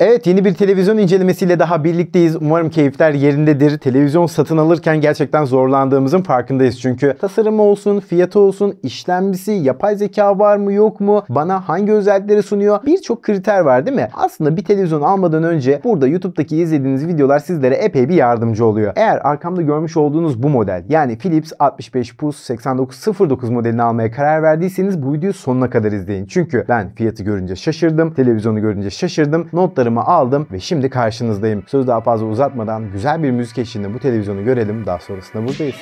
Evet yeni bir televizyon incelemesiyle daha birlikteyiz. Umarım keyifler yerindedir. Televizyon satın alırken gerçekten zorlandığımızın farkındayız. Çünkü tasarım olsun, fiyatı olsun, işlemcisi, yapay zeka var mı yok mu, bana hangi özellikleri sunuyor birçok kriter var değil mi? Aslında bir televizyon almadan önce burada YouTube'daki izlediğiniz videolar sizlere epey bir yardımcı oluyor. Eğer arkamda görmüş olduğunuz bu model yani Philips 65 Pus 8909 modelini almaya karar verdiyseniz bu videoyu sonuna kadar izleyin. Çünkü ben fiyatı görünce şaşırdım, televizyonu görünce şaşırdım, notları notlarımı aldım ve şimdi karşınızdayım. Söz daha fazla uzatmadan güzel bir müzik eşliğinde bu televizyonu görelim. Daha sonrasında buradayız.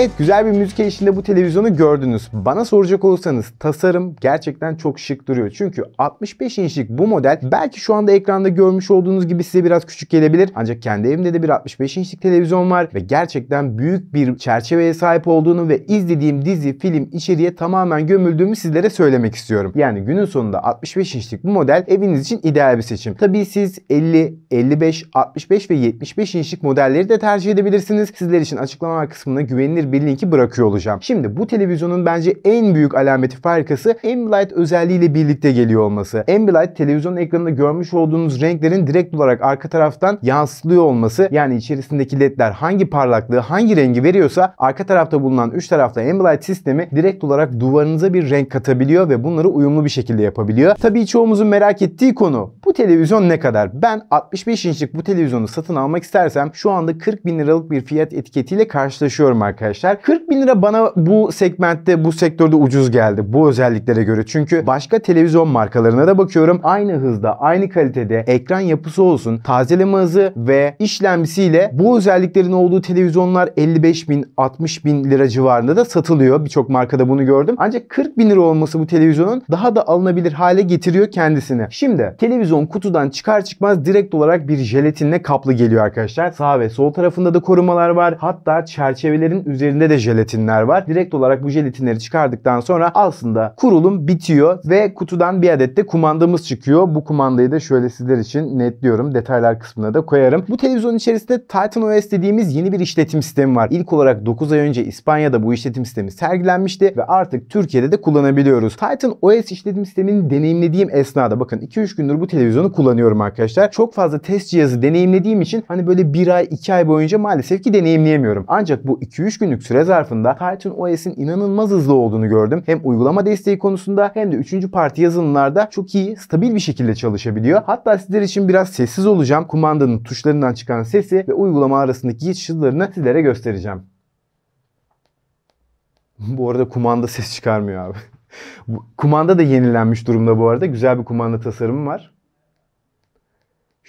Evet güzel bir müzik eşliğinde bu televizyonu gördünüz. Bana soracak olursanız tasarım gerçekten çok şık duruyor. Çünkü 65 inçlik bu model belki şu anda ekranda görmüş olduğunuz gibi size biraz küçük gelebilir. Ancak kendi evimde de bir 65 inçlik televizyon var ve gerçekten büyük bir çerçeveye sahip olduğunu ve izlediğim dizi, film, içeriye tamamen gömüldüğümü sizlere söylemek istiyorum. Yani günün sonunda 65 inçlik bu model eviniz için ideal bir seçim. Tabii siz 50, 55, 65 ve 75 inçlik modelleri de tercih edebilirsiniz. Sizler için açıklama kısmına güvenilir şekilde bir linki bırakıyor olacağım. Şimdi bu televizyonun bence en büyük alameti farkası Ambilight özelliğiyle birlikte geliyor olması. Ambilight televizyon ekranında görmüş olduğunuz renklerin direkt olarak arka taraftan yansıtılıyor olması yani içerisindeki ledler hangi parlaklığı hangi rengi veriyorsa arka tarafta bulunan 3 tarafta Ambilight sistemi direkt olarak duvarınıza bir renk katabiliyor ve bunları uyumlu bir şekilde yapabiliyor. Tabii çoğumuzun merak ettiği konu bu televizyon ne kadar? Ben 65 inçlik bu televizyonu satın almak istersem şu anda 40 bin liralık bir fiyat etiketiyle karşılaşıyorum arkadaşlar. 40 bin lira bana bu segmentte bu sektörde ucuz geldi bu özelliklere göre. Çünkü başka televizyon markalarına da bakıyorum. Aynı hızda aynı kalitede ekran yapısı olsun tazeleme hızı ve işlemcisiyle bu özelliklerin olduğu televizyonlar 55 bin 60 bin lira civarında da satılıyor. Birçok markada bunu gördüm. Ancak 40 bin lira olması bu televizyonun daha da alınabilir hale getiriyor kendisini. Şimdi televizyon Canon kutudan çıkar çıkmaz direkt olarak bir jelatinle kaplı geliyor arkadaşlar. Sağ ve sol tarafında da korumalar var. Hatta çerçevelerin üzerinde de jelatinler var. Direkt olarak bu jelatinleri çıkardıktan sonra aslında kurulum bitiyor ve kutudan bir adet de kumandamız çıkıyor. Bu kumandayı da şöyle sizler için netliyorum. Detaylar kısmına da koyarım. Bu televizyon içerisinde Titan OS dediğimiz yeni bir işletim sistemi var. İlk olarak 9 ay önce İspanya'da bu işletim sistemi sergilenmişti ve artık Türkiye'de de kullanabiliyoruz. Titan OS işletim sistemini deneyimlediğim esnada bakın 2-3 gündür bu televizyon televizyonu kullanıyorum arkadaşlar. Çok fazla test cihazı deneyimlediğim için hani böyle bir ay iki ay boyunca maalesef ki deneyimleyemiyorum. Ancak bu 2-3 günlük süre zarfında Titan OS'in inanılmaz hızlı olduğunu gördüm. Hem uygulama desteği konusunda hem de 3. parti yazılımlarda çok iyi, stabil bir şekilde çalışabiliyor. Hatta sizler için biraz sessiz olacağım. Kumandanın tuşlarından çıkan sesi ve uygulama arasındaki geçiş hızlarını sizlere göstereceğim. Bu arada kumanda ses çıkarmıyor abi. kumanda da yenilenmiş durumda bu arada. Güzel bir kumanda tasarımı var.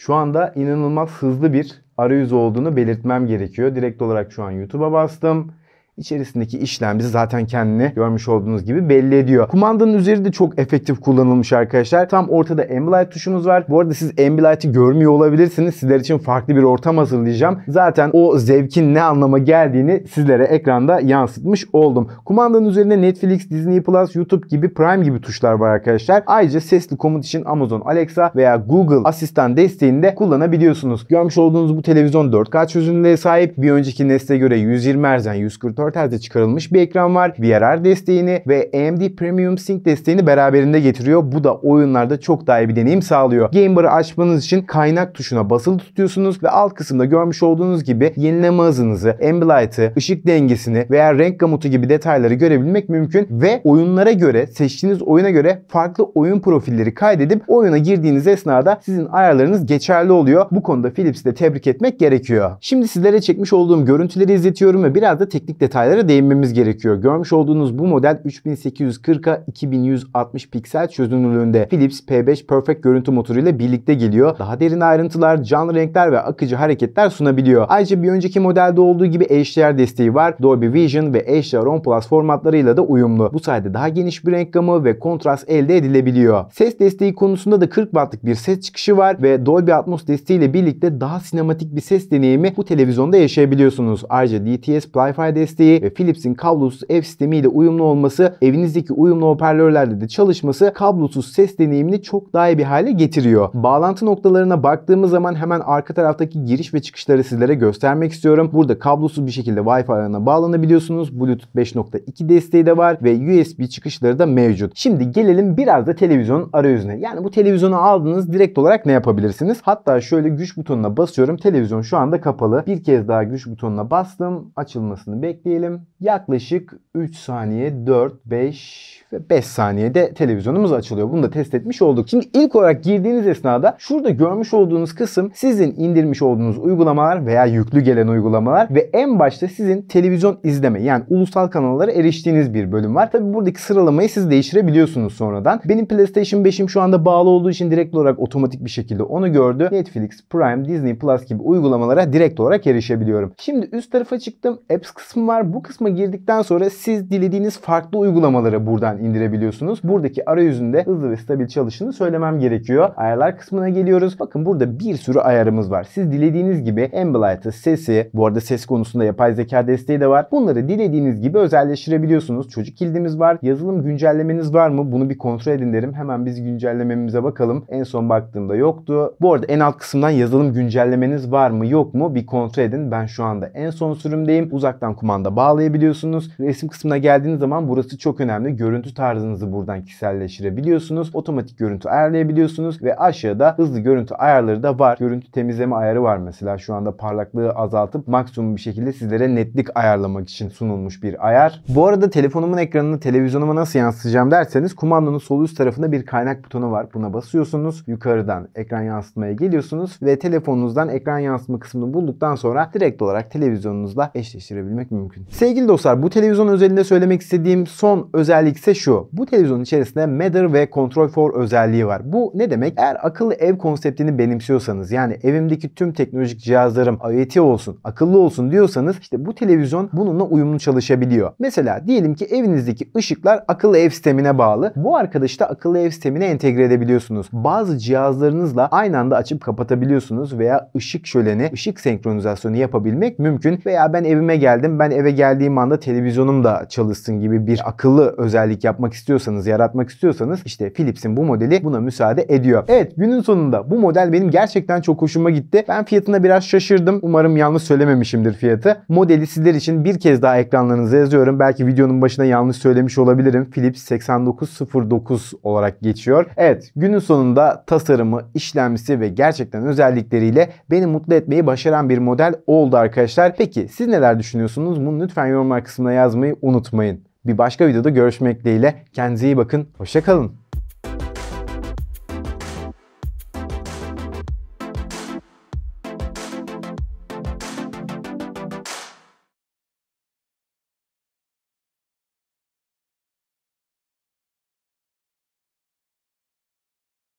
Şu anda inanılmaz hızlı bir arayüz olduğunu belirtmem gerekiyor. Direkt olarak şu an YouTube'a bastım. İçerisindeki işlem bizi zaten kendini görmüş olduğunuz gibi belli ediyor. Kumandanın üzeri de çok efektif kullanılmış arkadaşlar. Tam ortada Ambilight tuşumuz var. Bu arada siz Ambilight'i görmüyor olabilirsiniz. Sizler için farklı bir ortam hazırlayacağım. Zaten o zevkin ne anlama geldiğini sizlere ekranda yansıtmış oldum. Kumandanın üzerinde Netflix, Disney+, Plus, YouTube gibi Prime gibi tuşlar var arkadaşlar. Ayrıca sesli komut için Amazon Alexa veya Google Asistan desteğini de kullanabiliyorsunuz. Görmüş olduğunuz bu televizyon 4K çözünürlüğe sahip. Bir önceki nesle göre 120 Hz'den 144 monitör çıkarılmış bir ekran var. VRR desteğini ve AMD Premium Sync desteğini beraberinde getiriyor. Bu da oyunlarda çok daha iyi bir deneyim sağlıyor. Game açmanız için kaynak tuşuna basılı tutuyorsunuz ve alt kısımda görmüş olduğunuz gibi yenileme hızınızı, ambilight'ı, ışık dengesini veya renk gamutu gibi detayları görebilmek mümkün ve oyunlara göre, seçtiğiniz oyuna göre farklı oyun profilleri kaydedip oyuna girdiğiniz esnada sizin ayarlarınız geçerli oluyor. Bu konuda Philips'i de tebrik etmek gerekiyor. Şimdi sizlere çekmiş olduğum görüntüleri izletiyorum ve biraz da teknik detaylar detaylara değinmemiz gerekiyor. Görmüş olduğunuz bu model 3840'a 2160 piksel çözünürlüğünde Philips P5 Perfect görüntü motoru ile birlikte geliyor. Daha derin ayrıntılar, canlı renkler ve akıcı hareketler sunabiliyor. Ayrıca bir önceki modelde olduğu gibi HDR desteği var. Dolby Vision ve HDR10 Plus formatlarıyla da uyumlu. Bu sayede daha geniş bir renk gamı ve kontrast elde edilebiliyor. Ses desteği konusunda da 40 wattlık bir ses çıkışı var ve Dolby Atmos desteğiyle birlikte daha sinematik bir ses deneyimi bu televizyonda yaşayabiliyorsunuz. Ayrıca DTS Play-Fi desteği desteği ve Philips'in kablosuz ev sistemiyle uyumlu olması, evinizdeki uyumlu hoparlörlerde de çalışması kablosuz ses deneyimini çok daha iyi bir hale getiriyor. Bağlantı noktalarına baktığımız zaman hemen arka taraftaki giriş ve çıkışları sizlere göstermek istiyorum. Burada kablosuz bir şekilde Wi-Fi ağına bağlanabiliyorsunuz. Bluetooth 5.2 desteği de var ve USB çıkışları da mevcut. Şimdi gelelim biraz da televizyonun arayüzüne. Yani bu televizyonu aldınız direkt olarak ne yapabilirsiniz? Hatta şöyle güç butonuna basıyorum. Televizyon şu anda kapalı. Bir kez daha güç butonuna bastım. Açılmasını bekliyorum diyelim. Yaklaşık 3 saniye, 4, 5 ve 5 saniyede televizyonumuz açılıyor. Bunu da test etmiş olduk. Şimdi ilk olarak girdiğiniz esnada şurada görmüş olduğunuz kısım sizin indirmiş olduğunuz uygulamalar veya yüklü gelen uygulamalar ve en başta sizin televizyon izleme yani ulusal kanallara eriştiğiniz bir bölüm var. Tabi buradaki sıralamayı siz değiştirebiliyorsunuz sonradan. Benim PlayStation 5'im şu anda bağlı olduğu için direkt olarak otomatik bir şekilde onu gördü. Netflix, Prime, Disney Plus gibi uygulamalara direkt olarak erişebiliyorum. Şimdi üst tarafa çıktım. Apps kısmı var Bunlar bu kısma girdikten sonra siz dilediğiniz farklı uygulamaları buradan indirebiliyorsunuz. Buradaki arayüzünde hızlı ve stabil çalışını söylemem gerekiyor. Ayarlar kısmına geliyoruz. Bakın burada bir sürü ayarımız var. Siz dilediğiniz gibi Ambilight'ı, sesi, bu arada ses konusunda yapay zeka desteği de var. Bunları dilediğiniz gibi özelleştirebiliyorsunuz. Çocuk kilidimiz var. Yazılım güncellemeniz var mı? Bunu bir kontrol edin derim. Hemen biz güncellememize bakalım. En son baktığımda yoktu. Bu arada en alt kısımdan yazılım güncellemeniz var mı yok mu bir kontrol edin. Ben şu anda en son sürümdeyim. Uzaktan kumanda bağlayabiliyorsunuz. Resim kısmına geldiğiniz zaman burası çok önemli. Görüntü tarzınızı buradan kişiselleştirebiliyorsunuz. Otomatik görüntü ayarlayabiliyorsunuz ve aşağıda hızlı görüntü ayarları da var. Görüntü temizleme ayarı var mesela. Şu anda parlaklığı azaltıp maksimum bir şekilde sizlere netlik ayarlamak için sunulmuş bir ayar. Bu arada telefonumun ekranını televizyonuma nasıl yansıtacağım derseniz kumandanın sol üst tarafında bir kaynak butonu var. Buna basıyorsunuz. Yukarıdan ekran yansıtmaya geliyorsunuz ve telefonunuzdan ekran yansıtma kısmını bulduktan sonra direkt olarak televizyonunuzla eşleştirebilmek mümkün. Sevgili dostlar bu televizyon özelinde söylemek istediğim son özellik ise şu. Bu televizyonun içerisinde Matter ve Control 4 özelliği var. Bu ne demek? Eğer akıllı ev konseptini benimsiyorsanız yani evimdeki tüm teknolojik cihazlarım IoT e olsun, akıllı olsun diyorsanız işte bu televizyon bununla uyumlu çalışabiliyor. Mesela diyelim ki evinizdeki ışıklar akıllı ev sistemine bağlı. Bu arkadaşı da akıllı ev sistemine entegre edebiliyorsunuz. Bazı cihazlarınızla aynı anda açıp kapatabiliyorsunuz veya ışık şöleni, ışık senkronizasyonu yapabilmek mümkün. Veya ben evime geldim, ben eve eve geldiğim anda televizyonum da çalışsın gibi bir akıllı özellik yapmak istiyorsanız, yaratmak istiyorsanız işte Philips'in bu modeli buna müsaade ediyor. Evet günün sonunda bu model benim gerçekten çok hoşuma gitti. Ben fiyatına biraz şaşırdım. Umarım yanlış söylememişimdir fiyatı. Modeli sizler için bir kez daha ekranlarınıza yazıyorum. Belki videonun başına yanlış söylemiş olabilirim. Philips 8909 olarak geçiyor. Evet günün sonunda tasarımı, işlemcisi ve gerçekten özellikleriyle beni mutlu etmeyi başaran bir model oldu arkadaşlar. Peki siz neler düşünüyorsunuz? bunu lütfen yorumlar kısmına yazmayı unutmayın. Bir başka videoda görüşmek dileğiyle kendinize iyi bakın. Hoşçakalın.